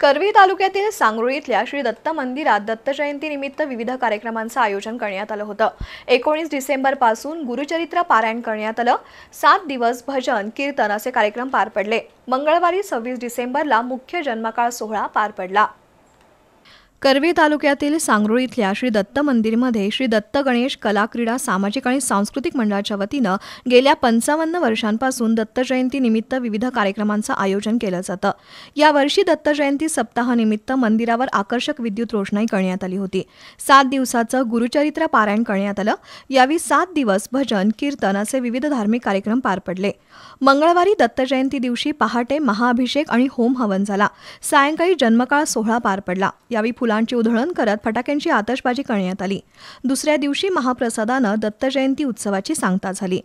करवी तालुक्यातील सांगरुळी इथल्या श्री दत्त मंदिरात दत्त विविध कार्यक्रमांचं आयोजन करण्यात आलं होतं एकोणीस डिसेंबरपासून गुरुचरित्र पारायण करण्यात आलं सात दिवस भजन कीर्तन असे कार्यक्रम पार पडले मंगळवारी सव्वीस डिसेंबरला मुख्य जन्मकाळ सोहळा पार पडला करवी तालुक्यातील सांगरुळ इथल्या श्री दत्त मंदिरमध्ये श्री दत्त गणेश कला क्रीडा सामाजिक आणि सांस्कृतिक मंडळाच्या वतीनं गेल्या पंचावन्न वर्षांपासून दत्त जयंती निमित्त विविध कार्यक्रमांचं आयोजन केलं जातं यावर्षी दत्त जयंती सप्ताहानिमित्त मंदिरावर आकर्षक विद्युत रोषणाई करण्यात आली होती सात दिवसाचं गुरुचरित्र पारायण करण्यात आलं यावेळी सात दिवस भजन कीर्तन असे विविध धार्मिक कार्यक्रम पार पडले मंगळवारी दत्त जयंती दिवशी पहाटे महाअभिषेक आणि होम हवन झाला सायंकाळी जन्मकाळ सोहळा पार पडला यावेळी फुलांची उधळण करत फटाक्यांची आतषबाजी करण्यात आली दुसऱ्या दिवशी महाप्रसादानं दत्तजयंती उत्सवाची सांगता झाली